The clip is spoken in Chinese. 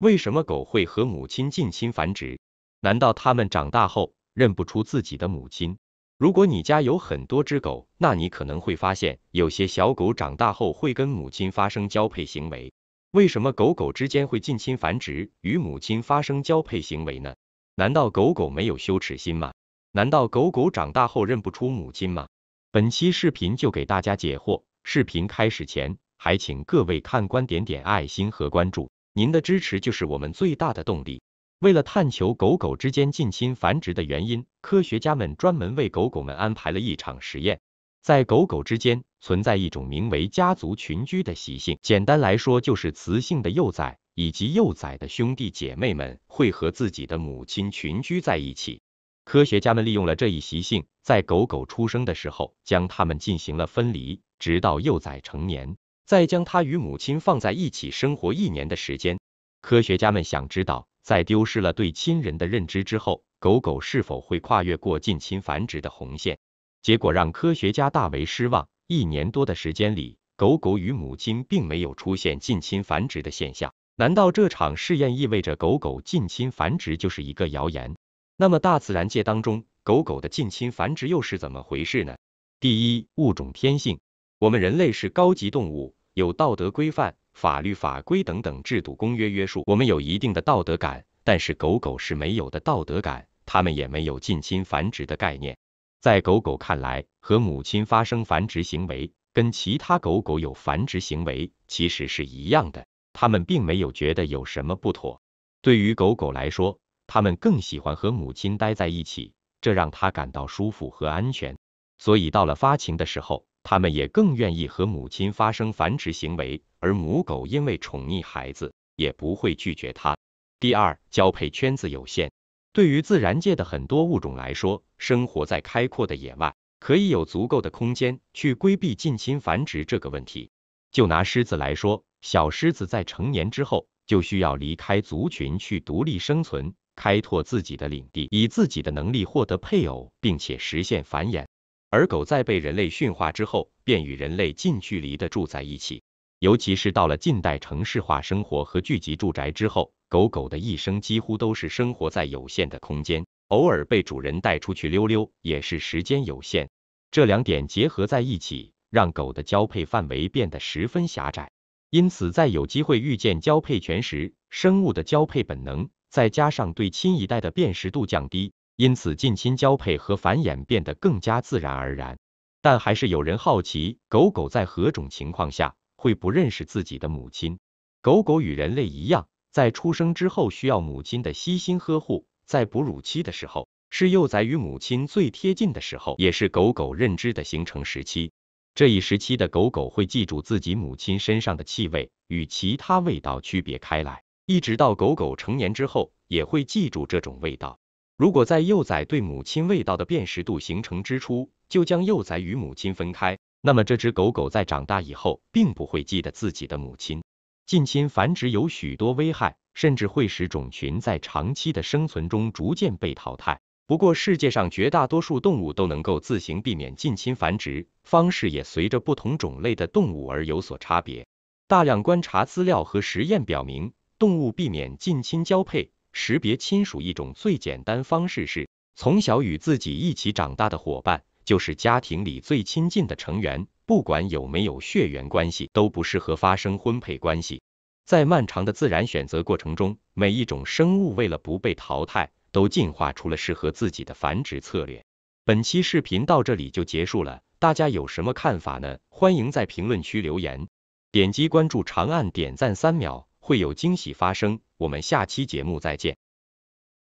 为什么狗会和母亲近亲繁殖？难道它们长大后认不出自己的母亲？如果你家有很多只狗，那你可能会发现有些小狗长大后会跟母亲发生交配行为。为什么狗狗之间会近亲繁殖，与母亲发生交配行为呢？难道狗狗没有羞耻心吗？难道狗狗长大后认不出母亲吗？本期视频就给大家解惑。视频开始前，还请各位看官点点爱心和关注。您的支持就是我们最大的动力。为了探求狗狗之间近亲繁殖的原因，科学家们专门为狗狗们安排了一场实验。在狗狗之间存在一种名为家族群居的习性，简单来说就是雌性的幼崽以及幼崽的兄弟姐妹们会和自己的母亲群居在一起。科学家们利用了这一习性，在狗狗出生的时候将它们进行了分离，直到幼崽成年。再将它与母亲放在一起生活一年的时间，科学家们想知道，在丢失了对亲人的认知之后，狗狗是否会跨越过近亲繁殖的红线？结果让科学家大为失望。一年多的时间里，狗狗与母亲并没有出现近亲繁殖的现象。难道这场试验意味着狗狗近亲繁殖就是一个谣言？那么，大自然界当中狗狗的近亲繁殖又是怎么回事呢？第一，物种天性，我们人类是高级动物。有道德规范、法律法规等等制度公约约束，我们有一定的道德感，但是狗狗是没有的道德感，它们也没有近亲繁殖的概念。在狗狗看来，和母亲发生繁殖行为，跟其他狗狗有繁殖行为其实是一样的，它们并没有觉得有什么不妥。对于狗狗来说，它们更喜欢和母亲待在一起，这让它感到舒服和安全。所以到了发情的时候。他们也更愿意和母亲发生繁殖行为，而母狗因为宠溺孩子，也不会拒绝它。第二，交配圈子有限。对于自然界的很多物种来说，生活在开阔的野外，可以有足够的空间去规避近亲繁殖这个问题。就拿狮子来说，小狮子在成年之后就需要离开族群去独立生存，开拓自己的领地，以自己的能力获得配偶，并且实现繁衍。而狗在被人类驯化之后，便与人类近距离的住在一起。尤其是到了近代城市化生活和聚集住宅之后，狗狗的一生几乎都是生活在有限的空间，偶尔被主人带出去溜溜，也是时间有限。这两点结合在一起，让狗的交配范围变得十分狭窄。因此，在有机会遇见交配权时，生物的交配本能，再加上对新一代的辨识度降低。因此，近亲交配和繁衍变得更加自然而然。但还是有人好奇，狗狗在何种情况下会不认识自己的母亲？狗狗与人类一样，在出生之后需要母亲的悉心呵护。在哺乳期的时候，是幼崽与母亲最贴近的时候，也是狗狗认知的形成时期。这一时期的狗狗会记住自己母亲身上的气味，与其他味道区别开来。一直到狗狗成年之后，也会记住这种味道。如果在幼崽对母亲味道的辨识度形成之初就将幼崽与母亲分开，那么这只狗狗在长大以后并不会记得自己的母亲。近亲繁殖有许多危害，甚至会使种群在长期的生存中逐渐被淘汰。不过，世界上绝大多数动物都能够自行避免近亲繁殖，方式也随着不同种类的动物而有所差别。大量观察资料和实验表明，动物避免近亲交配。识别亲属一种最简单方式是，从小与自己一起长大的伙伴就是家庭里最亲近的成员，不管有没有血缘关系，都不适合发生婚配关系。在漫长的自然选择过程中，每一种生物为了不被淘汰，都进化出了适合自己的繁殖策略。本期视频到这里就结束了，大家有什么看法呢？欢迎在评论区留言，点击关注，长按点赞三秒会有惊喜发生。我们下期节目再见。